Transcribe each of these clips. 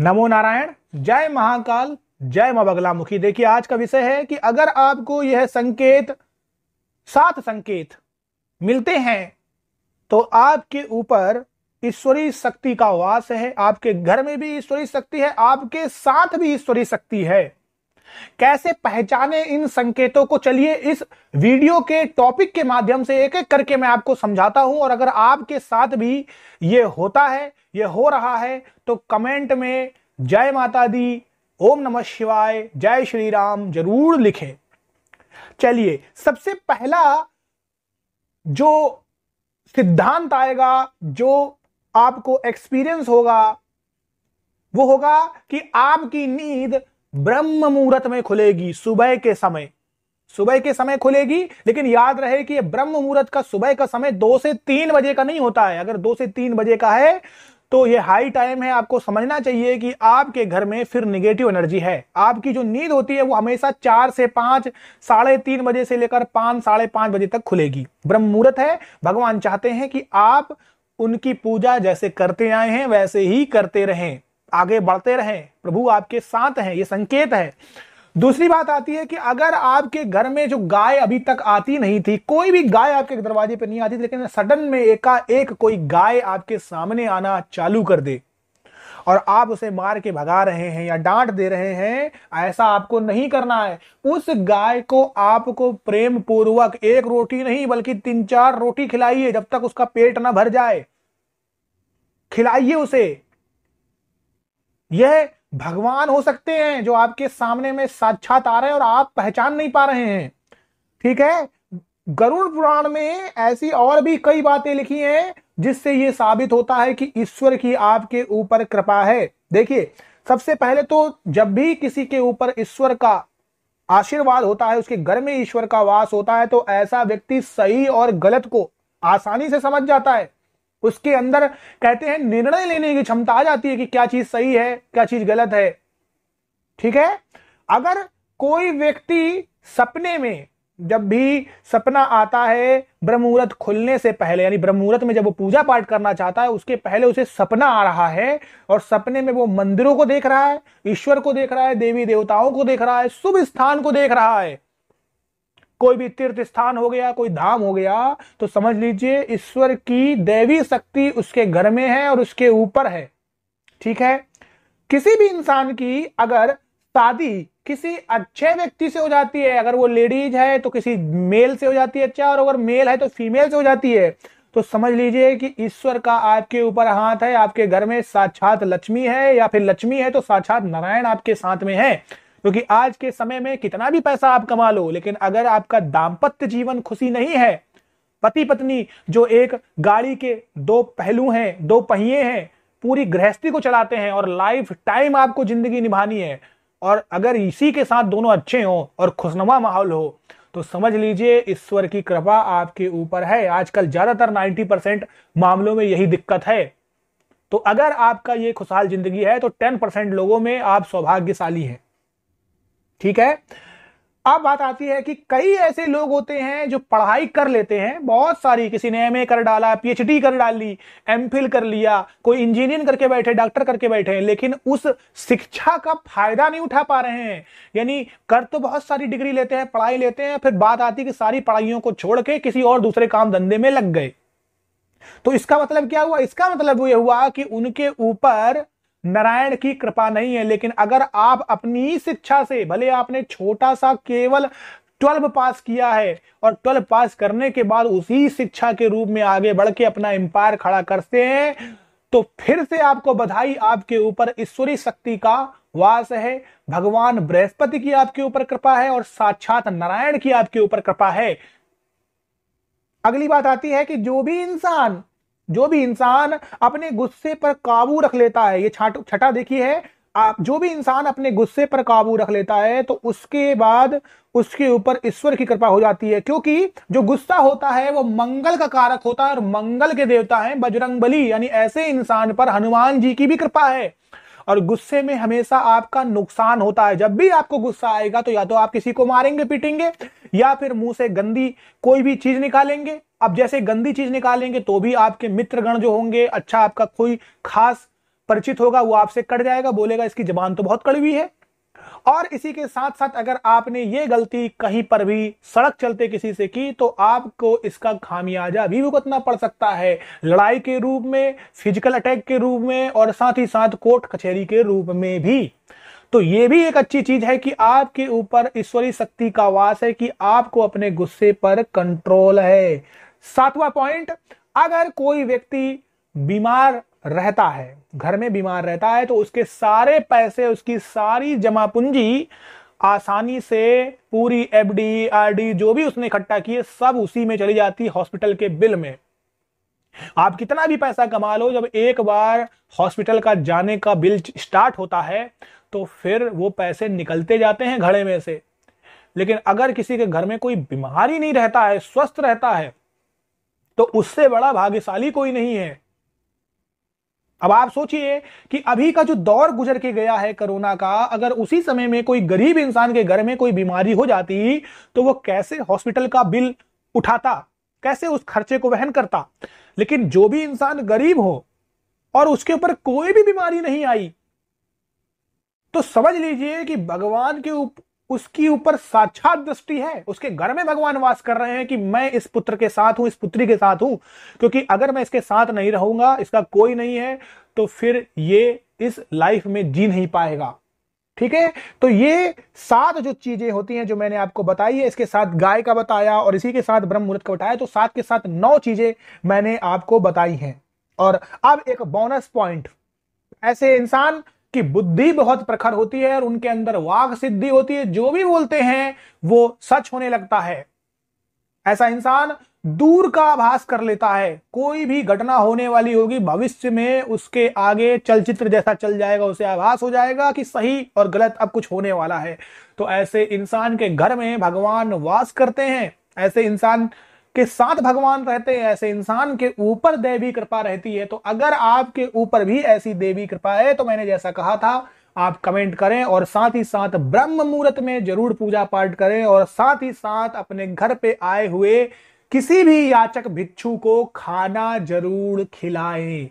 नमो नारायण जय महाकाल जय मां मुखी देखिए आज का विषय है कि अगर आपको यह संकेत सात संकेत मिलते हैं तो आपके ऊपर ईश्वरी शक्ति का वास है आपके घर में भी ईश्वरी शक्ति है आपके साथ भी ईश्वरी शक्ति है कैसे पहचाने इन संकेतों को चलिए इस वीडियो के टॉपिक के माध्यम से एक एक करके मैं आपको समझाता हूं और अगर आपके साथ भी ये होता है ये हो रहा है तो कमेंट में जय माता दी ओम नमः शिवाय जय श्री राम जरूर लिखें चलिए सबसे पहला जो सिद्धांत आएगा जो आपको एक्सपीरियंस होगा वो होगा कि आपकी नींद ब्रह्म मुहूर्त में खुलेगी सुबह के समय सुबह के समय खुलेगी लेकिन याद रहे कि ब्रह्म मुहूर्त का सुबह का समय दो से तीन बजे का नहीं होता है अगर दो से तीन बजे का है तो ये हाई टाइम है आपको समझना चाहिए कि आपके घर में फिर निगेटिव एनर्जी है आपकी जो नींद होती है वो हमेशा चार से पांच साढ़े तीन बजे से लेकर पांच साढ़े पांच बजे तक खुलेगी ब्रह्म मुहूर्त है भगवान चाहते हैं कि आप उनकी पूजा जैसे करते आए हैं वैसे ही करते रहें आगे बढ़ते रहें प्रभु आपके साथ हैं ये संकेत है दूसरी बात आती है कि अगर आपके घर में जो गाय अभी तक आती नहीं थी कोई भी गाय आपके दरवाजे पर नहीं आती थी लेकिन सडन में एका एक कोई गाय आपके सामने आना चालू कर दे और आप उसे मार के भगा रहे हैं या डांट दे रहे हैं ऐसा आपको नहीं करना है उस गाय को आपको प्रेम पूर्वक एक रोटी नहीं बल्कि तीन चार रोटी खिलाइए जब तक उसका पेट ना भर जाए खिलाइए उसे यह भगवान हो सकते हैं जो आपके सामने में साक्षात आ रहे हैं और आप पहचान नहीं पा रहे हैं ठीक है गरुड़ पुराण में ऐसी और भी कई बातें लिखी हैं जिससे यह साबित होता है कि ईश्वर की आपके ऊपर कृपा है देखिए सबसे पहले तो जब भी किसी के ऊपर ईश्वर का आशीर्वाद होता है उसके घर में ईश्वर का वास होता है तो ऐसा व्यक्ति सही और गलत को आसानी से समझ जाता है उसके अंदर कहते हैं निर्णय लेने की क्षमता आ जाती है कि क्या चीज सही है क्या चीज गलत है ठीक है अगर कोई व्यक्ति सपने में जब भी सपना आता है ब्रह्मूर्त खुलने से पहले यानी ब्रह्मूर्त में जब वो पूजा पाठ करना चाहता है उसके पहले उसे सपना आ रहा है और सपने में वो मंदिरों को देख रहा है ईश्वर को देख रहा है देवी देवताओं को देख रहा है शुभ स्थान को देख रहा है कोई भी तीर्थ स्थान हो गया कोई धाम हो गया तो समझ लीजिए ईश्वर की दैवी शक्ति उसके घर में है और उसके ऊपर है ठीक है किसी भी इंसान की अगर शादी किसी अच्छे व्यक्ति से हो जाती है अगर वो लेडीज है तो किसी मेल से हो जाती है अच्छा और अगर मेल है तो फीमेल से हो जाती है तो समझ लीजिए कि ईश्वर का आपके ऊपर हाथ है आपके घर में साक्षात लक्ष्मी है या फिर लक्ष्मी है तो साक्षात नारायण आपके साथ में है क्योंकि आज के समय में कितना भी पैसा आप कमा लो लेकिन अगर आपका दाम्पत्य जीवन खुशी नहीं है पति पत्नी जो एक गाड़ी के दो पहलू हैं दो पहिए हैं पूरी गृहस्थी को चलाते हैं और लाइफ टाइम आपको जिंदगी निभानी है और अगर इसी के साथ दोनों अच्छे हों और खुशनुमा माहौल हो तो समझ लीजिए ईश्वर की कृपा आपके ऊपर है आजकल ज्यादातर 90 परसेंट मामलों में यही दिक्कत है तो अगर आपका ये खुशहाल जिंदगी है तो 10 परसेंट लोगों में आप सौभाग्यशाली हैं ठीक है अब बात आती है कि कई ऐसे लोग होते हैं जो पढ़ाई कर लेते हैं बहुत सारी किसी ने एम कर डाला पीएचडी कर डाली एम कर लिया कोई इंजीनियर करके बैठे डॉक्टर करके बैठे लेकिन उस शिक्षा का फायदा नहीं उठा पा रहे हैं यानी कर तो बहुत सारी डिग्री लेते हैं पढ़ाई लेते हैं फिर बात आती है कि सारी पढ़ाइयों को छोड़ के किसी और दूसरे काम धंधे में लग गए तो इसका मतलब क्या हुआ इसका मतलब यह हुआ कि उनके ऊपर नारायण की कृपा नहीं है लेकिन अगर आप अपनी शिक्षा से भले आपने छोटा सा केवल ट्वेल्व पास किया है और ट्वेल्व पास करने के बाद उसी शिक्षा के रूप में आगे बढ़ के अपना एम्पायर खड़ा करते हैं तो फिर से आपको बधाई आपके ऊपर ईश्वरी शक्ति का वास है भगवान बृहस्पति की आपके ऊपर कृपा है और साक्षात नारायण की आपके ऊपर कृपा है अगली बात आती है कि जो भी इंसान जो भी इंसान अपने गुस्से पर काबू रख लेता है ये छठा देखी है आप जो भी इंसान अपने गुस्से पर काबू रख लेता है तो उसके बाद उसके ऊपर ईश्वर की कृपा हो जाती है क्योंकि जो गुस्सा होता है वो मंगल का कारक होता है और मंगल के देवता हैं बजरंगबली यानी ऐसे इंसान पर हनुमान जी की भी कृपा है और गुस्से में हमेशा आपका नुकसान होता है जब भी आपको गुस्सा आएगा तो या तो आप किसी को मारेंगे पीटेंगे या फिर मुंह से गंदी कोई भी चीज निकालेंगे अब जैसे गंदी चीज निकालेंगे तो भी आपके मित्रगण जो होंगे अच्छा आपका कोई खास परिचित होगा वो आपसे कट जाएगा बोलेगा इसकी जबान तो बहुत कड़वी है और इसी के साथ साथ अगर आपने ये गलती कहीं पर भी सड़क चलते किसी से की तो आपको इसका खामियाजा भी भुगतना पड़ सकता है लड़ाई के रूप में फिजिकल अटैक के रूप में और साथ ही साथ कोर्ट कचहरी के रूप में भी तो ये भी एक अच्छी चीज है कि आपके ऊपर ईश्वरीय शक्ति का वास है कि आपको अपने गुस्से पर कंट्रोल है सातवां पॉइंट अगर कोई व्यक्ति बीमार रहता है घर में बीमार रहता है तो उसके सारे पैसे उसकी सारी जमा पूंजी आसानी से पूरी एफडी आरडी जो भी उसने इकट्ठा किए सब उसी में चली जाती हॉस्पिटल के बिल में आप कितना भी पैसा कमा लो जब एक बार हॉस्पिटल का जाने का बिल स्टार्ट होता है तो फिर वो पैसे निकलते जाते हैं घड़े में से लेकिन अगर किसी के घर में कोई बीमारी नहीं रहता है स्वस्थ रहता है तो उससे बड़ा भाग्यशाली कोई नहीं है अब आप सोचिए कि अभी का जो दौर गुजर के गया है कोरोना का अगर उसी समय में कोई गरीब इंसान के घर में कोई बीमारी हो जाती तो वो कैसे हॉस्पिटल का बिल उठाता कैसे उस खर्चे को वहन करता लेकिन जो भी इंसान गरीब हो और उसके ऊपर कोई भी बीमारी नहीं आई तो समझ लीजिए कि भगवान के उप, उसकी ऊपर साक्षात दृष्टि है उसके घर में भगवान वास कर रहे हैं कि मैं इस पुत्र के साथ हूं इस पुत्री के साथ हूं क्योंकि अगर मैं इसके साथ नहीं रहूंगा इसका कोई नहीं है तो फिर ये इस लाइफ में जी नहीं पाएगा ठीक है तो ये सात जो चीजें होती हैं जो मैंने आपको बताई है इसके साथ गाय का बताया और इसी के साथ ब्रह्म मुहूर्त का बताया तो सात के साथ नौ चीजें मैंने आपको बताई हैं और अब एक बोनस पॉइंट ऐसे इंसान की बुद्धि बहुत प्रखर होती है और उनके अंदर वाघ सिद्धि होती है जो भी बोलते हैं वो सच होने लगता है ऐसा इंसान दूर का आभास कर लेता है कोई भी घटना होने वाली होगी भविष्य में उसके आगे चलचित्र जैसा चल जाएगा उसे आभास हो जाएगा कि सही और गलत अब कुछ होने वाला है तो ऐसे इंसान के घर में भगवान वास करते हैं ऐसे इंसान के साथ भगवान रहते हैं ऐसे इंसान के ऊपर देवी कृपा रहती है तो अगर आपके ऊपर भी ऐसी देवी कृपा है तो मैंने जैसा कहा था आप कमेंट करें और साथ ही साथ ब्रह्म मुहूर्त में जरूर पूजा पाठ करें और साथ ही साथ अपने घर पे आए हुए किसी भी याचक भिक्षु को खाना जरूर खिलाएं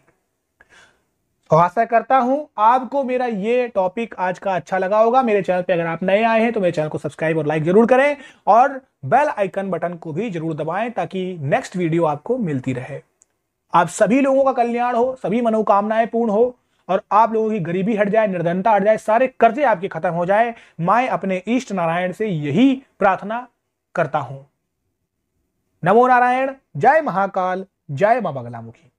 तो आशा करता हूं आपको मेरा ये टॉपिक आज का अच्छा लगा होगा मेरे चैनल पे अगर आप नए आए हैं तो मेरे चैनल को सब्सक्राइब और लाइक जरूर करें और बेल आइकन बटन को भी जरूर दबाएं ताकि नेक्स्ट वीडियो आपको मिलती रहे आप सभी लोगों का कल्याण हो सभी मनोकामनाएं पूर्ण हो और आप लोगों की गरीबी हट जाए निर्धनता हट जाए सारे कर्जे आपके खत्म हो जाए मैं अपने ईष्ट नारायण से यही प्रार्थना करता हूं नमो नारायण जय महाकाल जय मां बगलामुखी